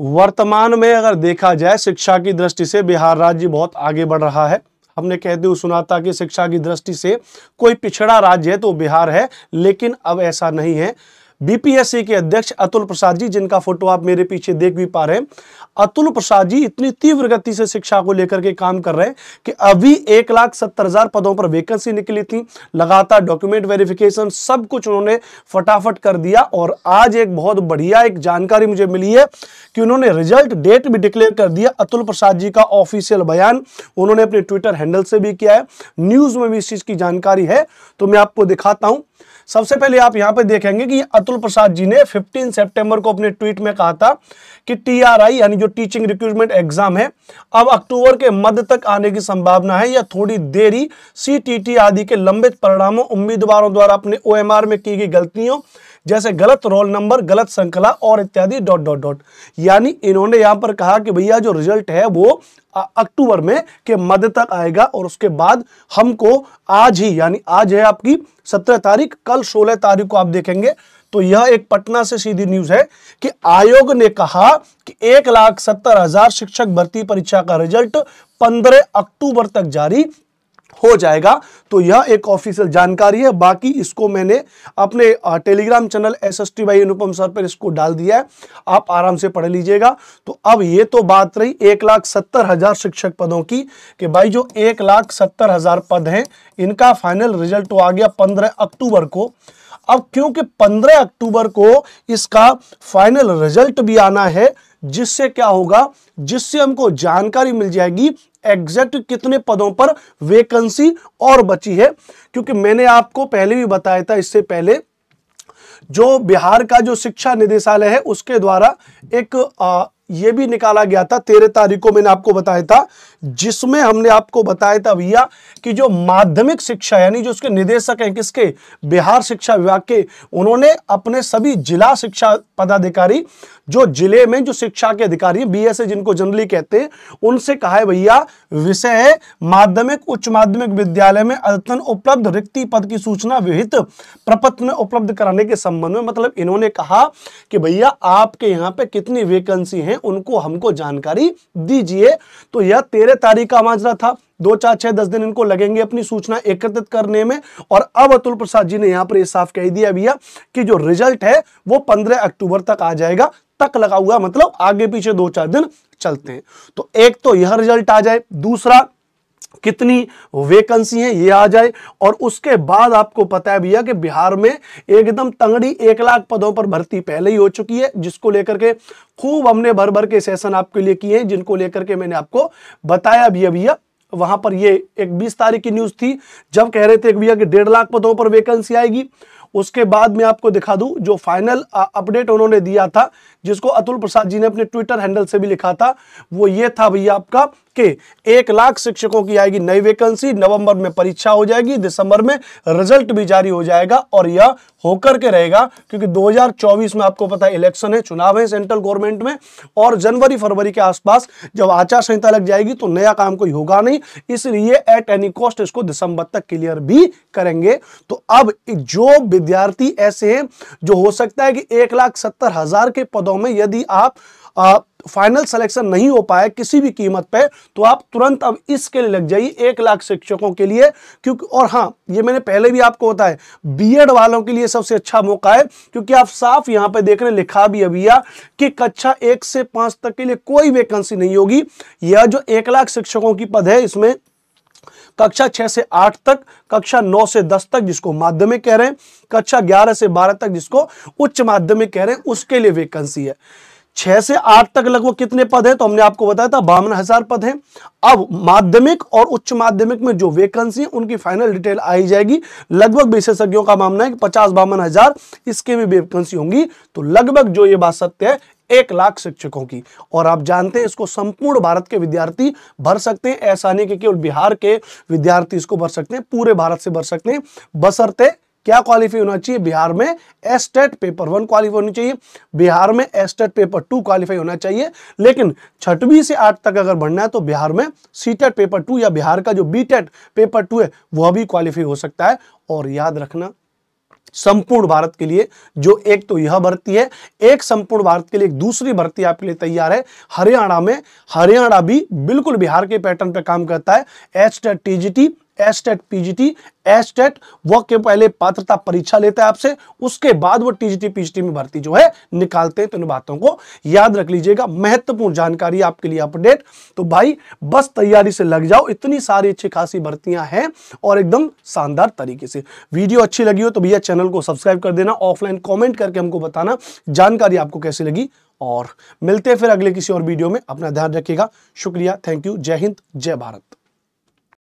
वर्तमान में अगर देखा जाए शिक्षा की दृष्टि से बिहार राज्य बहुत आगे बढ़ रहा है हमने कहते हुए सुना था कि शिक्षा की दृष्टि से कोई पिछड़ा राज्य है तो बिहार है लेकिन अब ऐसा नहीं है बीपीएससी के अध्यक्ष अतुल प्रसाद जी जिनका फोटो आप मेरे पीछे देख भी पा रहे हैं अतुल प्रसाद जी इतनी तीव्र गति से शिक्षा को लेकर के काम कर रहे हैं कि अभी एक लाख सत्तर हजार पदों पर वैकेंसी निकली थी लगातार डॉक्यूमेंट वेरिफिकेशन सब कुछ उन्होंने फटाफट कर दिया और आज एक बहुत बढ़िया एक जानकारी मुझे मिली है कि उन्होंने रिजल्ट डेट भी डिक्लेयर कर दिया अतुल प्रसाद जी का ऑफिशियल बयान उन्होंने अपने ट्विटर हैंडल से भी किया है न्यूज में भी इस चीज की जानकारी है तो मैं आपको दिखाता हूं सबसे पहले आप यहां पर देखेंगे कि अतुल प्रसाद जी ने 15 सितंबर को अपने ट्वीट में कहा था कि टीआरआई यानी जो टीचिंग रिक्रूटमेंट एग्जाम है अब अक्टूबर के मध्य तक आने की संभावना है या थोड़ी देरी सीटीटी आदि के लंबित परिणामों उम्मीदवारों द्वारा अपने ओएमआर में की गई गलतियों जैसे गलत रोल नंबर गलत संकला और इत्यादि डॉट डॉट डॉट यानी इन्होंने यहां पर कहा कि भैया जो रिजल्ट है वो अक्टूबर में के मध्य तक आएगा और उसके बाद हमको आज ही यानी आज है आपकी सत्रह तारीख कल सोलह तारीख को आप देखेंगे तो यह एक पटना से सीधी न्यूज है कि आयोग ने कहा कि एक लाख सत्तर हजार शिक्षक भर्ती परीक्षा का रिजल्ट 15 अक्टूबर तक जारी हो जाएगा तो यह एक ऑफिशियल जानकारी है बाकी इसको मैंने अपने Telegram channel S S T Anupam sir पर इसको डाल दिया है आप आराम से पढ़ लीजिएगा तो अब ये तो बात रही एक लाख सत्तर हजार शिक्षक पदों की कि भाई जो एक लाख सत्तर हजार पद हैं इनका फाइनल रिजल्ट तो आ गया पंद्रह अक्टूबर को अब क्योंकि पंद्रह अक्टूबर को इसका फाइनल रिजल्ट भी आना है जिससे क्या होगा जिससे हमको जानकारी मिल जाएगी एग्जैक्ट कितने पदों पर वेकेंसी और बची है क्योंकि मैंने आपको पहले भी बताया था इससे पहले जो बिहार का जो शिक्षा निदेशालय है उसके द्वारा एक आ, ये भी निकाला गया था तेरह तारीख को मैंने आपको बताया था जिसमें हमने आपको बताया था भैया कि जो माध्यमिक शिक्षा यानी जो उसके निदेशक हैं किसके बिहार शिक्षा विभाग के उन्होंने अपने सभी जिला शिक्षा पदाधिकारी जो जिले में जो शिक्षा के अधिकारी बी एस जिनको जनरली कहते हैं उनसे कहा है भैया विषय है माध्यमिक उच्च माध्यमिक विद्यालय में अद्यतन उपलब्ध रिक्ति पद की सूचना विहित प्रपत्र में उपलब्ध कराने के संबंध में मतलब इन्होंने कहा कि भैया आपके यहाँ पे कितनी वैकेंसी है उनको हमको जानकारी दीजिए तो यह तेरह तेरह तारीख का माजरा था दो चार छह दस दिन इनको लगेंगे अपनी सूचना एकत्रित करने में और अब अतुल प्रसाद जी ने यहाँ पर साफ कह दिया भैया कि जो रिजल्ट है वो पंद्रह अक्टूबर तक आ जाएगा तक लगा हुआ मतलब आगे पीछे दो चार दिन चलते हैं तो एक तो यह रिजल्ट आ जाए दूसरा कितनी वेकेंसी है ये आ जाए और उसके बाद आपको पता है भैया कि बिहार में एकदम तंगड़ी एक लाख पदों पर भर्ती पहले ही हो चुकी है जिसको लेकर के खूब हमने भर भर के सेशन आपके लिए किए हैं जिनको लेकर के मैंने आपको बताया भी भैया वहां पर ये एक 20 तारीख की न्यूज थी जब कह रहे थे भैया कि डेढ़ लाख पदों पर वेकेंसी आएगी उसके बाद मैं आपको दिखा दूं जो फाइनल अपडेट उन्होंने दिया था जिसको अतुल प्रसाद जी ने अपने ट्विटर हैंडल से भी लिखा था वो ये था भैया आपका कि एक लाख शिक्षकों की आएगी नई वैकेंसी नवंबर में परीक्षा हो जाएगी दिसंबर में रिजल्ट भी जारी हो जाएगा और यह होकर के रहेगा क्योंकि 2024 में आपको पता है इलेक्शन है चुनाव है सेंट्रल गवर्नमेंट में और जनवरी फरवरी के आसपास जब आचार संहिता लग जाएगी तो नया काम कोई होगा नहीं इसलिए एट एनी कॉस्ट इसको दिसंबर तक क्लियर भी करेंगे तो अब जो विद्यार्थी ऐसे हैं जो हो सकता है कि एक लाख सत्तर हजार के पदों पदों में यदि आप आ, फाइनल सिलेक्शन नहीं हो पाए किसी भी कीमत पे तो आप तुरंत अब इसके लिए लग जाइए एक लाख शिक्षकों के लिए क्योंकि और हाँ ये मैंने पहले भी आपको बताया है बीएड वालों के लिए सबसे अच्छा मौका है क्योंकि आप साफ यहाँ पे देख रहे लिखा भी अभिया कि कक्षा एक से पाँच तक के लिए कोई वैकेंसी नहीं होगी यह जो एक लाख शिक्षकों की पद है इसमें कक्षा छह से आठ तक कक्षा नौ से दस तक जिसको माध्यमिक कह रहे हैं कक्षा ग्यारह से बारह तक जिसको उच्च माध्यमिक कह रहे हैं उसके लिए वेकेंसी है छह से आठ तक लगभग कितने पद हैं तो हमने आपको बताया था बावन हजार पद हैं अब माध्यमिक और उच्च माध्यमिक में जो वेकेंसी उनकी फाइनल डिटेल आई जाएगी लगभग विशेषज्ञों का मामना है कि पचास बावन हजार इसके भी वेकेंसी होंगी तो लगभग जो ये बात सत्य है एक लाख शिक्षकों की और आप जानते हैं इसको संपूर्ण भारत के विद्यार्थी भर सकते हैं ऐसा नहीं कि केवल बिहार के विद्यार्थी इसको भर सकते हैं पूरे भारत से भर सकते हैं बसरते क्या क्वालिफाई होना चाहिए बिहार में एस्टेट पेपर वन क्वालिफाई होनी चाहिए बिहार में एस्टेट पेपर टू क्वालिफाई होना चाहिए लेकिन छठवीं से आठ तक अगर बढ़ना है तो बिहार में सीटेट पेपर टू या बिहार का जो बीटेट पेपर टू है वह भी क्वालिफाई हो सकता है और याद रखना संपूर्ण भारत के लिए जो एक तो यह भर्ती है एक संपूर्ण भारत के लिए एक दूसरी भर्ती आपके लिए तैयार है हरियाणा में हरियाणा भी बिल्कुल बिहार के पैटर्न पर काम करता है H T TET PGT STET वह के पहले पात्रता परीक्षा लेता है आपसे उसके बाद वो टीजीटी पीजीटी में भर्ती जो है निकालते हैं तो इन बातों को याद रख लीजिएगा महत्वपूर्ण जानकारी आपके लिए अपडेट तो भाई बस तैयारी से लग जाओ इतनी सारी अच्छी खासी भर्तियां हैं और एकदम शानदार तरीके से वीडियो अच्छी लगी हो तो भैया चैनल को सब्सक्राइब कर देना ऑफलाइन कॉमेंट करके हमको बताना जानकारी आपको कैसी लगी और मिलते हैं फिर अगले किसी और वीडियो में अपना ध्यान रखिएगा शुक्रिया थैंक यू जय हिंद जय भारत